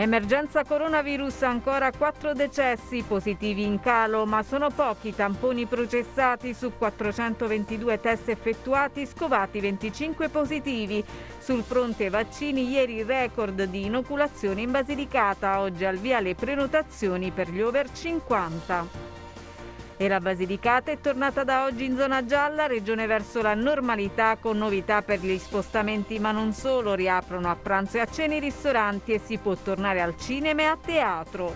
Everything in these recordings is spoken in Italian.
Emergenza coronavirus, ancora 4 decessi, positivi in calo, ma sono pochi i tamponi processati su 422 test effettuati, scovati 25 positivi. Sul fronte vaccini ieri record di inoculazione in Basilicata, oggi al via le prenotazioni per gli over 50. E la Basilicata è tornata da oggi in zona gialla, regione verso la normalità con novità per gli spostamenti, ma non solo, riaprono a pranzo e a cena i ristoranti e si può tornare al cinema e a teatro.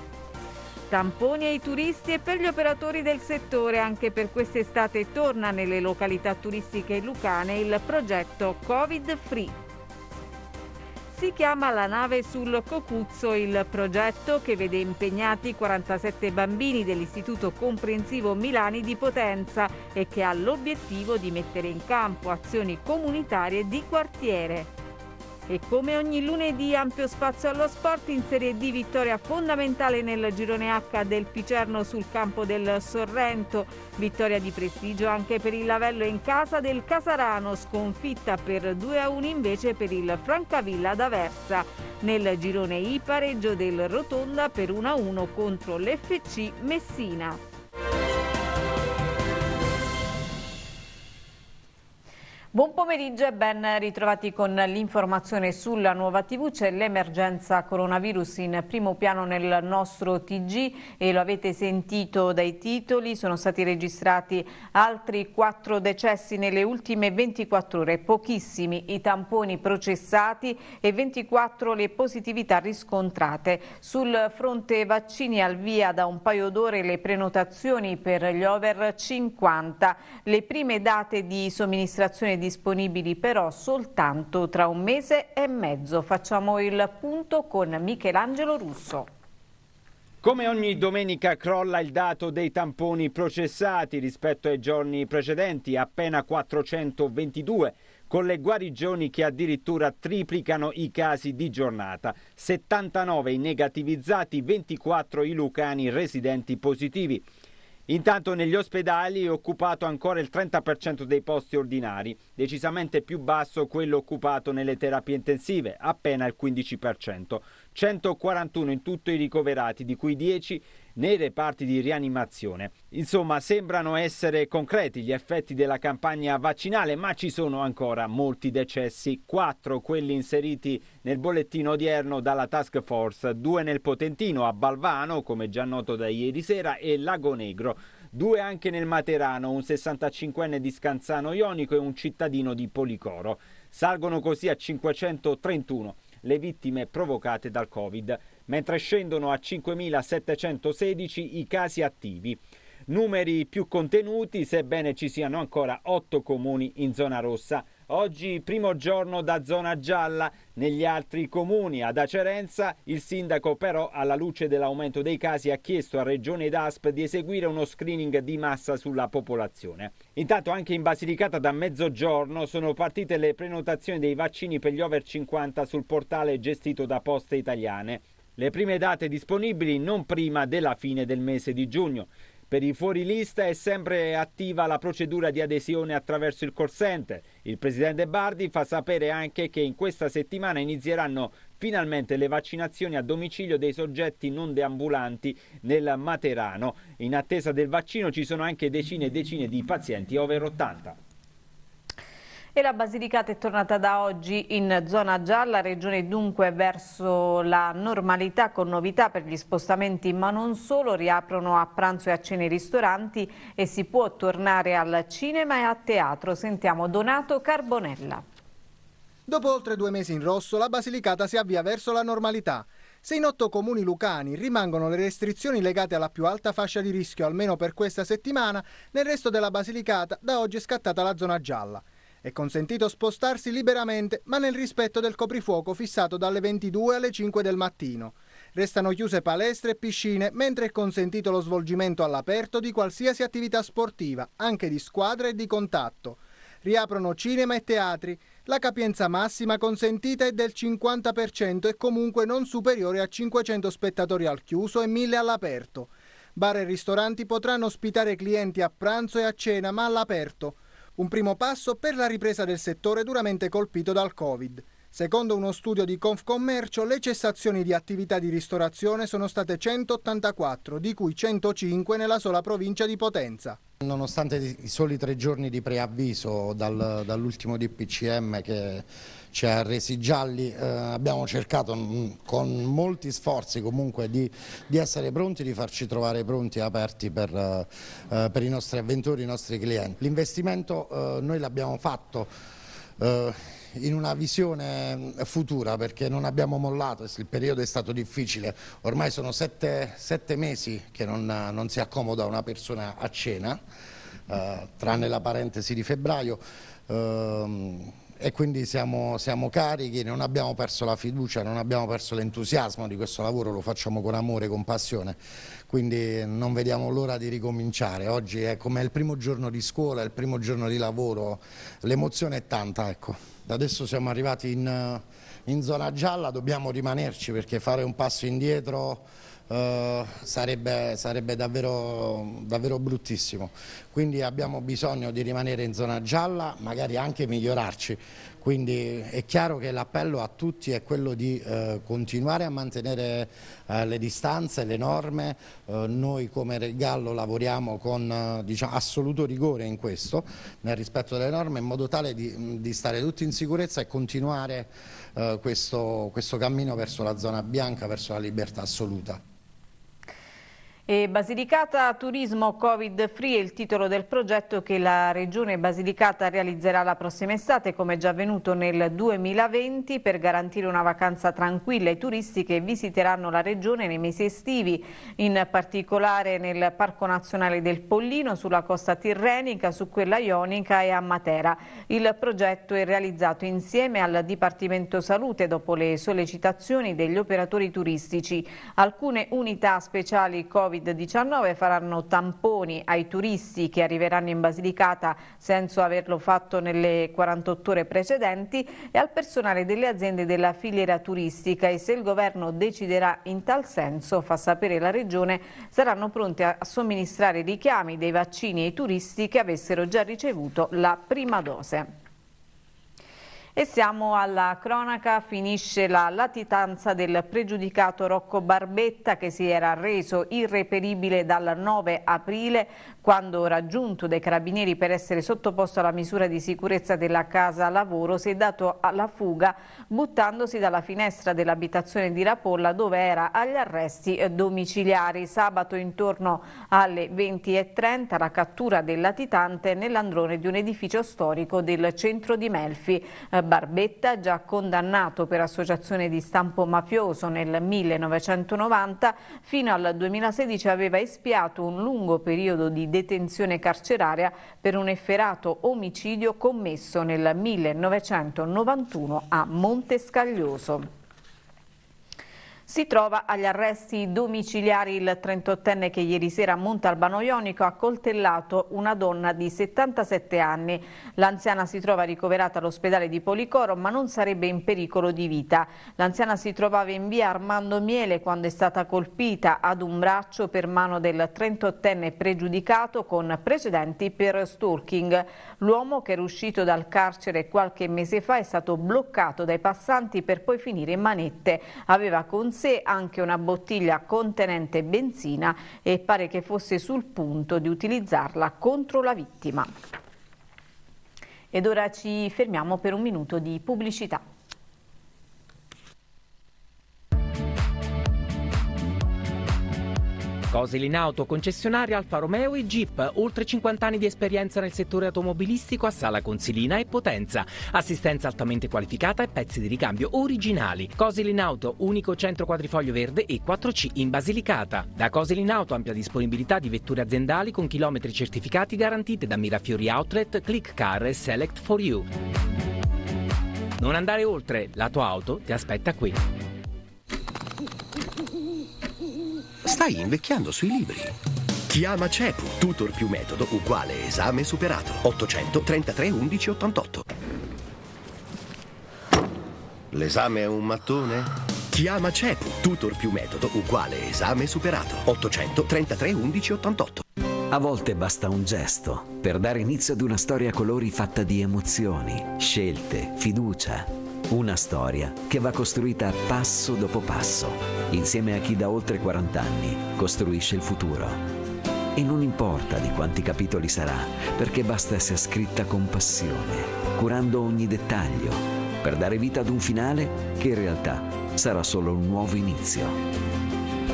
Tamponi ai turisti e per gli operatori del settore, anche per quest'estate torna nelle località turistiche lucane il progetto Covid Free. Si chiama La nave sul Cocuzzo, il progetto che vede impegnati 47 bambini dell'Istituto Comprensivo Milani di Potenza e che ha l'obiettivo di mettere in campo azioni comunitarie di quartiere. E come ogni lunedì ampio spazio allo sport in Serie D vittoria fondamentale nel girone H del Picerno sul campo del Sorrento, vittoria di prestigio anche per il Lavello in casa del Casarano, sconfitta per 2-1 invece per il Francavilla d'Aversa. Nel girone I pareggio del Rotonda per 1-1 contro l'FC Messina. Buon pomeriggio e ben ritrovati con l'informazione sulla nuova TV. C'è l'emergenza coronavirus in primo piano nel nostro TG e lo avete sentito dai titoli. Sono stati registrati altri quattro decessi nelle ultime 24 ore, pochissimi i tamponi processati e 24 le positività riscontrate. Sul fronte vaccini al via da un paio d'ore le prenotazioni per gli over 50. Le prime date di somministrazione di disponibili però soltanto tra un mese e mezzo. Facciamo il punto con Michelangelo Russo. Come ogni domenica crolla il dato dei tamponi processati rispetto ai giorni precedenti, appena 422 con le guarigioni che addirittura triplicano i casi di giornata. 79 i negativizzati, 24 i lucani residenti positivi. Intanto negli ospedali è occupato ancora il 30% dei posti ordinari, decisamente più basso quello occupato nelle terapie intensive, appena il 15%. 141 in tutto i ricoverati, di cui 10 nei reparti di rianimazione. Insomma, sembrano essere concreti gli effetti della campagna vaccinale, ma ci sono ancora molti decessi, quattro quelli inseriti nel bollettino odierno dalla task force, due nel Potentino, a Balvano, come già noto da ieri sera, e Lago Negro due anche nel Materano, un 65enne di Scanzano Ionico e un cittadino di Policoro. Salgono così a 531 le vittime provocate dal Covid mentre scendono a 5.716 i casi attivi. Numeri più contenuti, sebbene ci siano ancora 8 comuni in zona rossa. Oggi primo giorno da zona gialla, negli altri comuni ad Acerenza il sindaco però alla luce dell'aumento dei casi ha chiesto a Regione DASP di eseguire uno screening di massa sulla popolazione. Intanto anche in Basilicata da mezzogiorno sono partite le prenotazioni dei vaccini per gli over 50 sul portale gestito da Poste Italiane. Le prime date disponibili non prima della fine del mese di giugno. Per i fuorilista è sempre attiva la procedura di adesione attraverso il call center. Il presidente Bardi fa sapere anche che in questa settimana inizieranno finalmente le vaccinazioni a domicilio dei soggetti non deambulanti nel Materano. In attesa del vaccino ci sono anche decine e decine di pazienti over 80. E la Basilicata è tornata da oggi in zona gialla, regione dunque verso la normalità con novità per gli spostamenti, ma non solo, riaprono a pranzo e a cena i ristoranti e si può tornare al cinema e a teatro. Sentiamo Donato Carbonella. Dopo oltre due mesi in rosso, la Basilicata si avvia verso la normalità. Se in otto comuni lucani rimangono le restrizioni legate alla più alta fascia di rischio, almeno per questa settimana, nel resto della Basilicata da oggi è scattata la zona gialla. È consentito spostarsi liberamente ma nel rispetto del coprifuoco fissato dalle 22 alle 5 del mattino. Restano chiuse palestre e piscine, mentre è consentito lo svolgimento all'aperto di qualsiasi attività sportiva, anche di squadra e di contatto. Riaprono cinema e teatri. La capienza massima consentita è del 50% e comunque non superiore a 500 spettatori al chiuso e 1000 all'aperto. Bar e ristoranti potranno ospitare clienti a pranzo e a cena, ma all'aperto. Un primo passo per la ripresa del settore duramente colpito dal Covid. Secondo uno studio di Confcommercio, le cessazioni di attività di ristorazione sono state 184, di cui 105 nella sola provincia di Potenza. Nonostante i soli tre giorni di preavviso dall'ultimo DPCM che ci ha resi gialli, eh, abbiamo cercato con molti sforzi comunque di, di, essere pronti, di farci trovare pronti e aperti per, eh, eh per, i nostri avventori, i nostri clienti. L'investimento eh, noi l'abbiamo fatto eh, in una visione futura perché non abbiamo mollato, il periodo è stato difficile, ormai sono sette, sette mesi che non, non, si accomoda una persona a cena, eh, tranne la parentesi di febbraio. Eh, e quindi siamo, siamo, carichi, non abbiamo perso la fiducia, non abbiamo perso l'entusiasmo di questo lavoro, lo facciamo con amore, con passione, quindi non vediamo l'ora di ricominciare. Oggi è come il primo giorno di scuola, il primo giorno di lavoro, l'emozione è tanta. Ecco. Adesso siamo arrivati in, in zona gialla, dobbiamo rimanerci perché fare un passo indietro eh, sarebbe, sarebbe davvero, davvero bruttissimo. Quindi abbiamo bisogno di rimanere in zona gialla, magari anche migliorarci. Quindi è chiaro che l'appello a tutti è quello di eh, continuare a mantenere eh, le distanze, le norme. Eh, noi come Regallo lavoriamo con eh, diciamo, assoluto rigore in questo, nel rispetto delle norme, in modo tale di, di stare tutti in sicurezza e continuare eh, questo, questo cammino verso la zona bianca, verso la libertà assoluta. E Basilicata Turismo Covid Free è il titolo del progetto che la Regione Basilicata realizzerà la prossima estate come già avvenuto nel 2020 per garantire una vacanza tranquilla ai turisti che visiteranno la Regione nei mesi estivi, in particolare nel Parco Nazionale del Pollino, sulla costa tirrenica, su quella ionica e a Matera. Il progetto è realizzato insieme al Dipartimento Salute dopo le sollecitazioni degli operatori turistici. Alcune unità speciali Covid Covid-19 faranno tamponi ai turisti che arriveranno in Basilicata senza averlo fatto nelle 48 ore precedenti e al personale delle aziende della filiera turistica e se il governo deciderà in tal senso, fa sapere la Regione, saranno pronti a somministrare i richiami dei vaccini ai turisti che avessero già ricevuto la prima dose. E siamo alla cronaca, finisce la latitanza del pregiudicato Rocco Barbetta che si era reso irreperibile dal 9 aprile quando raggiunto dai carabinieri per essere sottoposto alla misura di sicurezza della casa lavoro si è dato alla fuga buttandosi dalla finestra dell'abitazione di Rapolla dove era agli arresti domiciliari. Sabato intorno alle 20.30 la cattura del latitante nell'androne di un edificio storico del centro di Melfi. Barbetta, già condannato per associazione di stampo mafioso nel 1990, fino al 2016 aveva espiato un lungo periodo di detenzione carceraria per un efferato omicidio commesso nel 1991 a Montescaglioso. Si trova agli arresti domiciliari il 38enne che ieri sera a Montalbano Ionico ha coltellato una donna di 77 anni. L'anziana si trova ricoverata all'ospedale di Policoro ma non sarebbe in pericolo di vita. L'anziana si trovava in via Armando Miele quando è stata colpita ad un braccio per mano del 38enne pregiudicato con precedenti per stalking. L'uomo che era uscito dal carcere qualche mese fa è stato bloccato dai passanti per poi finire in manette. Aveva consigliato sé anche una bottiglia contenente benzina e pare che fosse sul punto di utilizzarla contro la vittima. Ed ora ci fermiamo per un minuto di pubblicità. Cosil in auto, concessionaria Alfa Romeo e Jeep, oltre 50 anni di esperienza nel settore automobilistico a Sala Consilina e Potenza, assistenza altamente qualificata e pezzi di ricambio originali. Cosil in auto, unico centro quadrifoglio verde e 4C in Basilicata. Da Cosil in auto ampia disponibilità di vetture aziendali con chilometri certificati garantite da Mirafiori Outlet, Click Car e Select for You. Non andare oltre, la tua auto ti aspetta qui. Stai invecchiando sui libri. Chiama CEPU, tutor più metodo uguale esame superato. 833 11 88. L'esame è un mattone? Chiama CEPU, tutor più metodo uguale esame superato. 833 11 88. A volte basta un gesto per dare inizio ad una storia a colori fatta di emozioni, scelte, fiducia una storia che va costruita passo dopo passo, insieme a chi da oltre 40 anni costruisce il futuro. E non importa di quanti capitoli sarà, perché basta essere scritta con passione, curando ogni dettaglio, per dare vita ad un finale che in realtà sarà solo un nuovo inizio.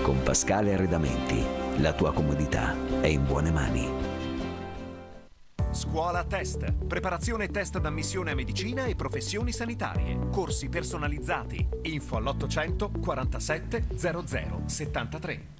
Con Pascale Arredamenti, la tua comodità è in buone mani. Scuola Test. Preparazione test d'ammissione a medicina e professioni sanitarie. Corsi personalizzati. Info all'800 47 00 73.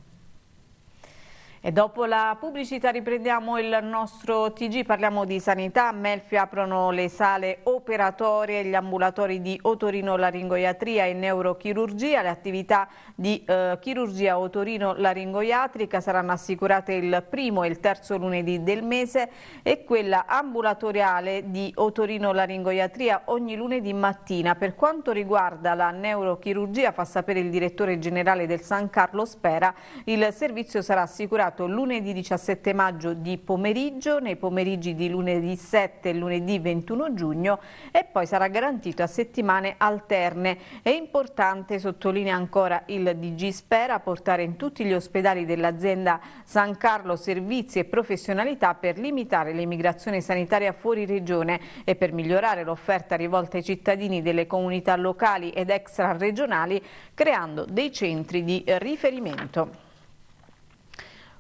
E dopo la pubblicità riprendiamo il nostro TG, parliamo di sanità, a Melfi aprono le sale operatorie, gli ambulatori di otorino-laringoiatria e neurochirurgia, le attività di eh, chirurgia otorino-laringoiatrica saranno assicurate il primo e il terzo lunedì del mese e quella ambulatoriale di otorino-laringoiatria ogni lunedì mattina. Per quanto riguarda la neurochirurgia, fa sapere il direttore generale del San Carlo Spera, il servizio sarà assicurato convocato lunedì 17 maggio di pomeriggio, nei pomeriggi di lunedì 7 e lunedì 21 giugno e poi sarà garantito a settimane alterne. È importante, sottolinea ancora il DG Spera, portare in tutti gli ospedali dell'azienda San Carlo servizi e professionalità per limitare l'emigrazione sanitaria fuori regione e per migliorare l'offerta rivolta ai cittadini delle comunità locali ed extra regionali creando dei centri di riferimento.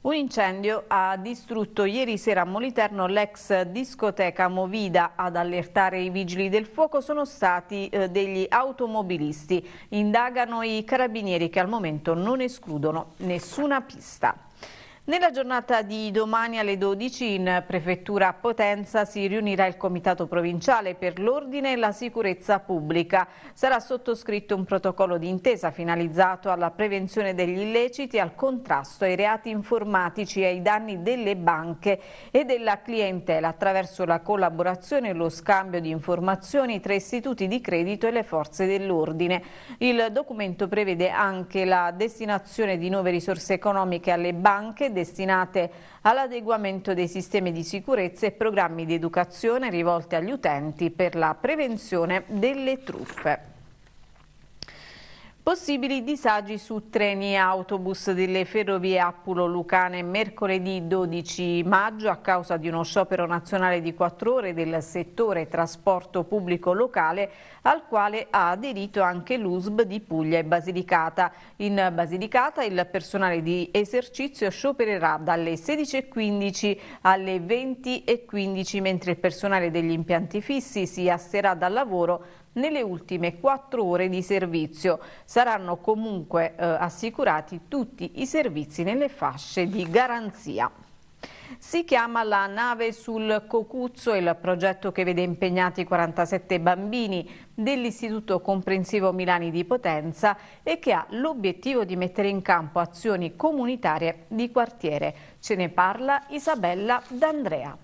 Un incendio ha distrutto ieri sera a Moliterno l'ex discoteca Movida. Ad allertare i vigili del fuoco sono stati eh, degli automobilisti. Indagano i carabinieri che al momento non escludono nessuna pista. Nella giornata di domani alle 12 in prefettura a Potenza si riunirà il Comitato Provinciale per l'Ordine e la Sicurezza Pubblica. Sarà sottoscritto un protocollo d'intesa finalizzato alla prevenzione degli illeciti, al contrasto ai reati informatici e ai danni delle banche e della clientela attraverso la collaborazione e lo scambio di informazioni tra istituti di credito e le forze dell'ordine. Il documento prevede anche la destinazione di nuove risorse economiche alle banche destinate all'adeguamento dei sistemi di sicurezza e programmi di educazione rivolti agli utenti per la prevenzione delle truffe. Possibili disagi su treni e autobus delle ferrovie Appulo-Lucane mercoledì 12 maggio a causa di uno sciopero nazionale di 4 ore del settore trasporto pubblico locale al quale ha aderito anche l'USB di Puglia e Basilicata. In Basilicata il personale di esercizio sciopererà dalle 16.15 alle 20.15 mentre il personale degli impianti fissi si asserà dal lavoro nelle ultime quattro ore di servizio. Saranno comunque eh, assicurati tutti i servizi nelle fasce di garanzia. Si chiama La nave sul Cocuzzo, il progetto che vede impegnati 47 bambini dell'Istituto Comprensivo Milani di Potenza e che ha l'obiettivo di mettere in campo azioni comunitarie di quartiere. Ce ne parla Isabella D'Andrea.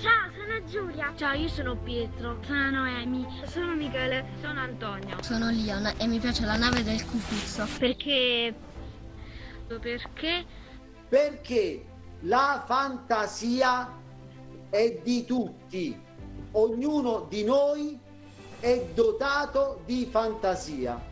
Ciao, sono Giulia. Ciao, io sono Pietro. Sono Noemi. Sono Michele. Sono Antonio. Sono Lion e mi piace la nave del Cupuzzo. Perché... Perché? Perché la fantasia è di tutti. Ognuno di noi è dotato di fantasia.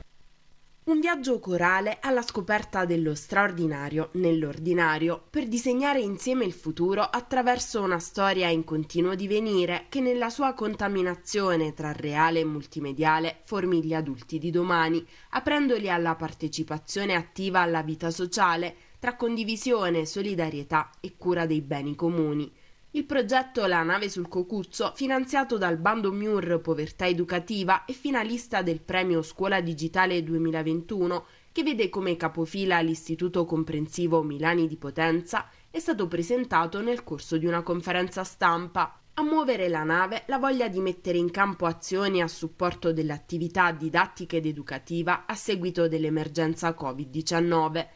Un viaggio corale alla scoperta dello straordinario nell'ordinario, per disegnare insieme il futuro attraverso una storia in continuo divenire che nella sua contaminazione tra reale e multimediale formi gli adulti di domani, aprendoli alla partecipazione attiva alla vita sociale, tra condivisione, solidarietà e cura dei beni comuni. Il progetto La nave sul Cocuzzo, finanziato dal bando MIUR Povertà Educativa, e finalista del premio Scuola Digitale 2021, che vede come capofila l'Istituto Comprensivo Milani di Potenza, è stato presentato nel corso di una conferenza stampa. A muovere la nave la voglia di mettere in campo azioni a supporto dell'attività didattica ed educativa a seguito dell'emergenza Covid-19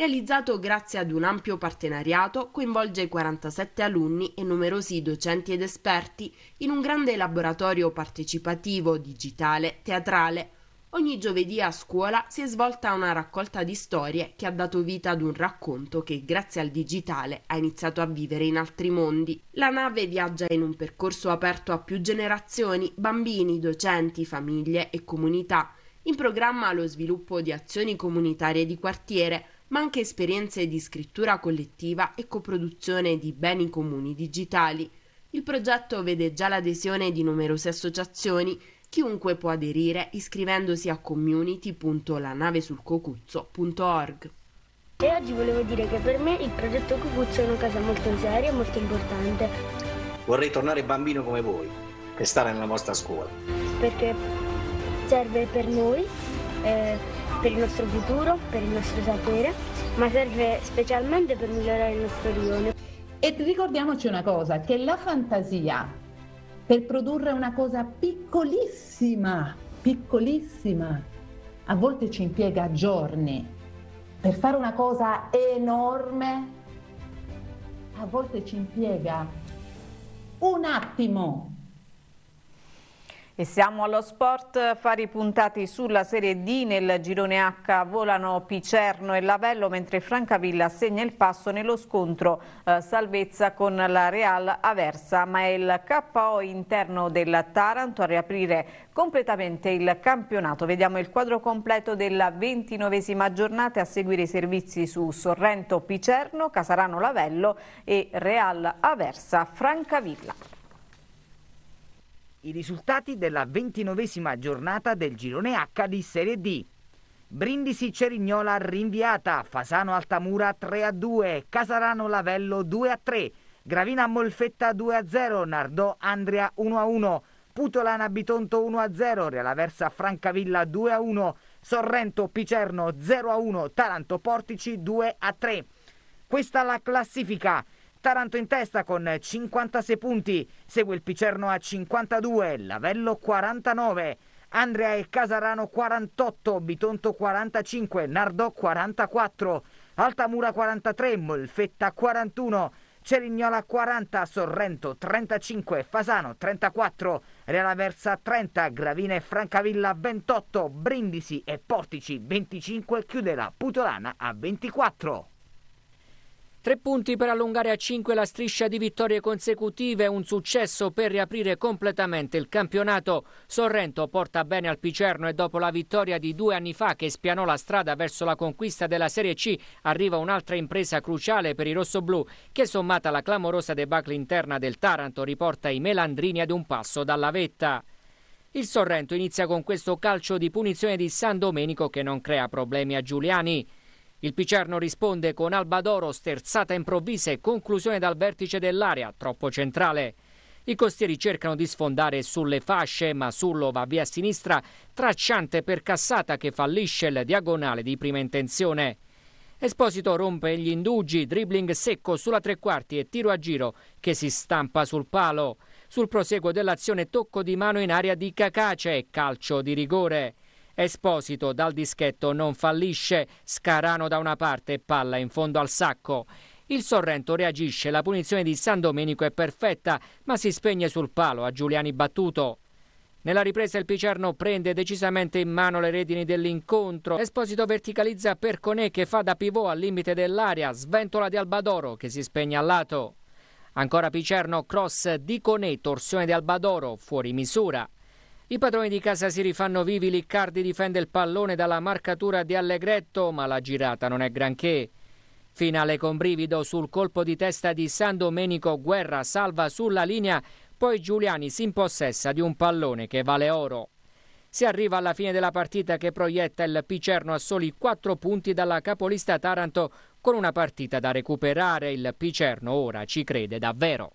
realizzato grazie ad un ampio partenariato, coinvolge 47 alunni e numerosi docenti ed esperti in un grande laboratorio partecipativo, digitale, teatrale. Ogni giovedì a scuola si è svolta una raccolta di storie che ha dato vita ad un racconto che grazie al digitale ha iniziato a vivere in altri mondi. La nave viaggia in un percorso aperto a più generazioni, bambini, docenti, famiglie e comunità. In programma lo sviluppo di azioni comunitarie di quartiere, ma anche esperienze di scrittura collettiva e coproduzione di beni comuni digitali. Il progetto vede già l'adesione di numerose associazioni, chiunque può aderire iscrivendosi a community.lanavesulcocuzzo.org. E oggi volevo dire che per me il progetto Cucuzzo è una cosa molto seria e molto importante. Vorrei tornare bambino come voi e stare nella vostra scuola. Perché serve per noi. Eh per il nostro futuro, per il nostro sapere, ma serve specialmente per migliorare il nostro rione. E ricordiamoci una cosa, che la fantasia per produrre una cosa piccolissima, piccolissima, a volte ci impiega giorni, per fare una cosa enorme, a volte ci impiega un attimo e siamo allo sport, fari puntati sulla Serie D, nel girone H volano Picerno e Lavello mentre Francavilla segna il passo nello scontro eh, salvezza con la Real Aversa, ma è il KO interno del Taranto a riaprire completamente il campionato. Vediamo il quadro completo della ventinovesima giornata a seguire i servizi su Sorrento Picerno, Casarano Lavello e Real Aversa Francavilla i risultati della ventinovesima giornata del girone H di Serie D. Brindisi Cerignola rinviata, Fasano Altamura 3 a 2, Casarano Lavello 2 a 3, Gravina Molfetta 2 a 0, Nardò Andria 1 a 1, Putolana Bitonto 1 a 0, Realaversa Francavilla 2 a 1, Sorrento Picerno 0 a 1, Taranto Portici 2 a 3. Questa la classifica. Taranto in testa con 56 punti, segue il Picerno a 52, Lavello 49, Andrea e Casarano 48, Bitonto 45, Nardò 44, Altamura 43, Molfetta 41, Cerignola 40, Sorrento 35, Fasano 34, Realaversa 30, Gravina e Francavilla 28, Brindisi e Portici 25, chiude la Putolana a 24. Tre punti per allungare a cinque la striscia di vittorie consecutive, un successo per riaprire completamente il campionato. Sorrento porta bene al Picerno e dopo la vittoria di due anni fa che spianò la strada verso la conquista della Serie C, arriva un'altra impresa cruciale per i rossoblù che sommata alla clamorosa debacle interna del Taranto riporta i melandrini ad un passo dalla vetta. Il Sorrento inizia con questo calcio di punizione di San Domenico che non crea problemi a Giuliani. Il Picerno risponde con Alba d'Oro, sterzata improvvisa e conclusione dal vertice dell'area, troppo centrale. I costieri cercano di sfondare sulle fasce, ma Sullo va via a sinistra, tracciante per cassata che fallisce il diagonale di prima intenzione. Esposito rompe gli indugi, dribbling secco sulla tre quarti e tiro a giro che si stampa sul palo. Sul proseguo dell'azione tocco di mano in aria di Cacace e calcio di rigore. Esposito dal dischetto non fallisce, Scarano da una parte e palla in fondo al sacco. Il Sorrento reagisce, la punizione di San Domenico è perfetta, ma si spegne sul palo a Giuliani battuto. Nella ripresa il Picerno prende decisamente in mano le redini dell'incontro. Esposito verticalizza per Conè che fa da pivot al limite dell'area, sventola di Albadoro che si spegne a lato. Ancora Picerno, cross di Conè, torsione di Albadoro, fuori misura. I padroni di casa si rifanno vivi, Liccardi difende il pallone dalla marcatura di Allegretto, ma la girata non è granché. Finale con brivido sul colpo di testa di San Domenico Guerra, salva sulla linea, poi Giuliani si impossessa di un pallone che vale oro. Si arriva alla fine della partita che proietta il Picerno a soli 4 punti dalla capolista Taranto con una partita da recuperare. Il Picerno ora ci crede davvero.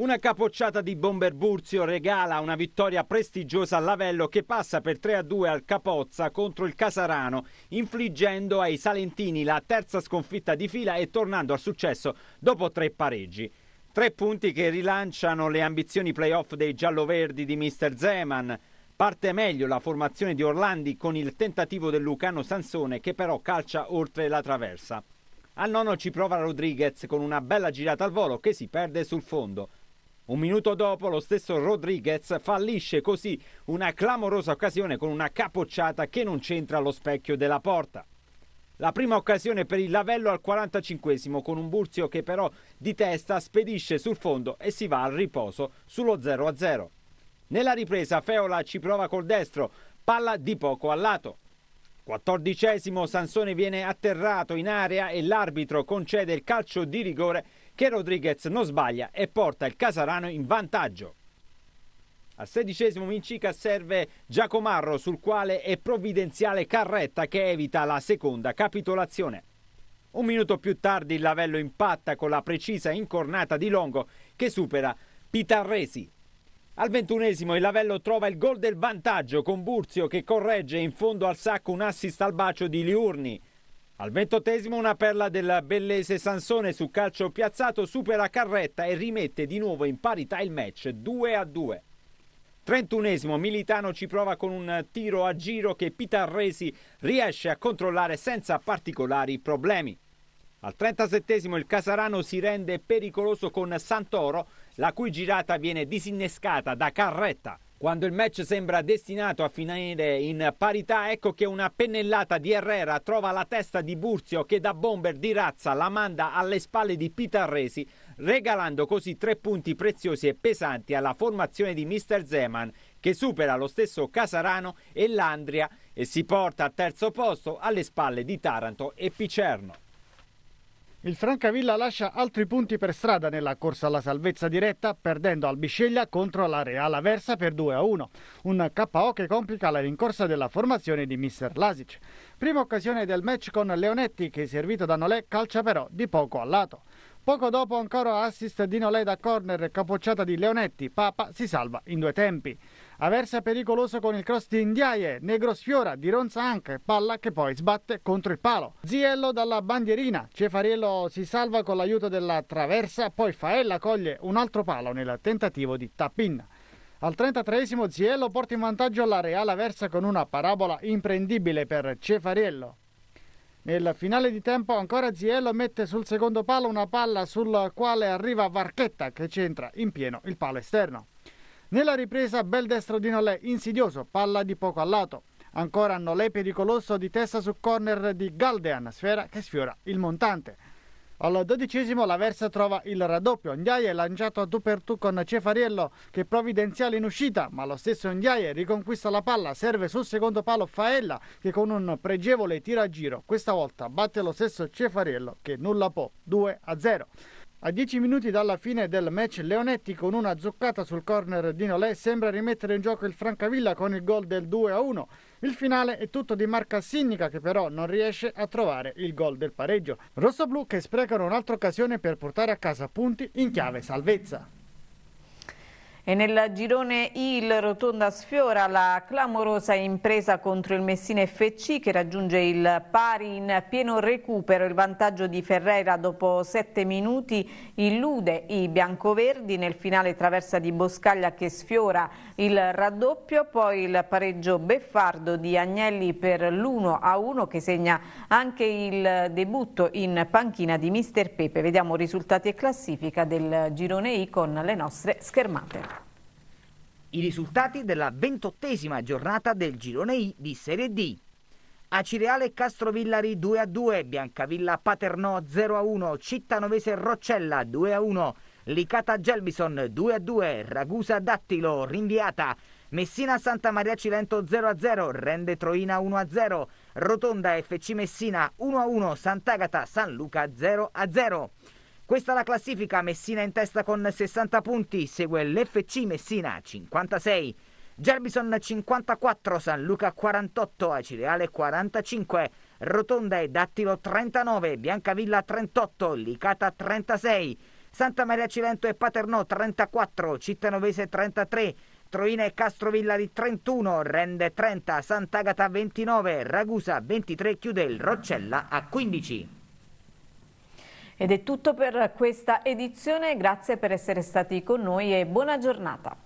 Una capocciata di Bomber Burzio regala una vittoria prestigiosa a Lavello che passa per 3-2 al Capozza contro il Casarano, infliggendo ai Salentini la terza sconfitta di fila e tornando al successo dopo tre pareggi. Tre punti che rilanciano le ambizioni playoff dei giallo-verdi di Mr. Zeman. Parte meglio la formazione di Orlandi con il tentativo del Lucano Sansone che però calcia oltre la traversa. Al nono ci prova Rodriguez con una bella girata al volo che si perde sul fondo. Un minuto dopo lo stesso Rodriguez fallisce così una clamorosa occasione con una capocciata che non c'entra allo specchio della porta. La prima occasione per il Lavello al 45 con un Burzio che però di testa spedisce sul fondo e si va al riposo sullo 0-0. Nella ripresa Feola ci prova col destro, palla di poco al lato. 14 Sansone viene atterrato in area e l'arbitro concede il calcio di rigore che Rodriguez non sbaglia e porta il Casarano in vantaggio. Al sedicesimo Mincica serve Giacomarro sul quale è provvidenziale Carretta che evita la seconda capitolazione. Un minuto più tardi il Lavello impatta con la precisa incornata di Longo che supera Pitarresi. Al ventunesimo il Lavello trova il gol del vantaggio con Burzio che corregge in fondo al sacco un assist al bacio di Liurni. Al ventottesimo una perla del Bellese Sansone su calcio piazzato supera Carretta e rimette di nuovo in parità il match 2 a 2. Trentunesimo Militano ci prova con un tiro a giro che Pitarresi riesce a controllare senza particolari problemi. Al 37 il Casarano si rende pericoloso con Santoro, la cui girata viene disinnescata da Carretta. Quando il match sembra destinato a finire in parità, ecco che una pennellata di Herrera trova la testa di Burzio che da bomber di razza la manda alle spalle di Pitarresi, regalando così tre punti preziosi e pesanti alla formazione di Mr. Zeman che supera lo stesso Casarano e l'Andria e si porta al terzo posto alle spalle di Taranto e Picerno. Il Francavilla lascia altri punti per strada nella corsa alla salvezza diretta, perdendo al Bisceglia contro la Real Aversa per 2-1. Un KO che complica la rincorsa della formazione di Mr. Lasic. Prima occasione del match con Leonetti, che servito da Nolè calcia però di poco a lato. Poco dopo ancora assist di Nolè da corner capocciata di Leonetti, Papa si salva in due tempi. Aversa pericoloso con il cross di Indiaie, Negro sfiora, Di Ronza anche, palla che poi sbatte contro il palo. Ziello dalla bandierina, Cefariello si salva con l'aiuto della traversa, poi Faella coglie un altro palo nel tentativo di Tappin. Al 33 Ziello porta in vantaggio la Reale Aversa con una parabola imprendibile per Cefariello. Nel finale di tempo ancora Ziello mette sul secondo palo una palla sul quale arriva Varchetta che centra in pieno il palo esterno. Nella ripresa bel destro di Nolè, insidioso, palla di poco a lato. Ancora Nolè pericoloso di testa su corner di Galdean, sfera che sfiora il montante. Al dodicesimo la Versa trova il raddoppio, Ndiaye lanciato a tu per tu con Cefariello che provvidenziale in uscita, ma lo stesso Ndiaye riconquista la palla, serve sul secondo palo Faella che con un pregevole tiro a giro, questa volta batte lo stesso Cefariello che nulla può, 2 a 0. A 10 minuti dalla fine del match, Leonetti con una zuccata sul corner di Nolè sembra rimettere in gioco il Francavilla con il gol del 2-1. Il finale è tutto di Marca Sinnica che però non riesce a trovare il gol del pareggio. Rossoblù che sprecano un'altra occasione per portare a casa punti in chiave salvezza. E nel girone I il Rotonda sfiora la clamorosa impresa contro il Messina FC che raggiunge il pari in pieno recupero. Il vantaggio di Ferrera dopo sette minuti illude i biancoverdi. Nel finale traversa di Boscaglia che sfiora il raddoppio. Poi il pareggio beffardo di Agnelli per l'1-1 che segna anche il debutto in panchina di Mister Pepe. Vediamo risultati e classifica del girone I con le nostre schermate. I risultati della ventottesima giornata del girone I di Serie D. Acireale Castrovillari 2 a 2, Biancavilla Paternò 0 a 1, Cittanovese Roccella 2 a 1, Licata Gelbison 2 a 2, Ragusa Dattilo rinviata, Messina Santa Maria Cilento 0 a 0, Rende Troina 1 a 0, Rotonda FC Messina 1 a 1, Sant'Agata San Luca 0 a 0. Questa è la classifica, Messina in testa con 60 punti, segue l'FC Messina 56, Gerbison 54, San Luca 48, Acireale 45, Rotonda e Dattilo 39, Biancavilla 38, Licata 36, Santa Maria Cilento e Paternò 34, Cittanovese 33, Troina e Castrovilla di 31, Rende 30, Sant'Agata 29, Ragusa 23, chiude il Roccella a 15. Ed è tutto per questa edizione, grazie per essere stati con noi e buona giornata.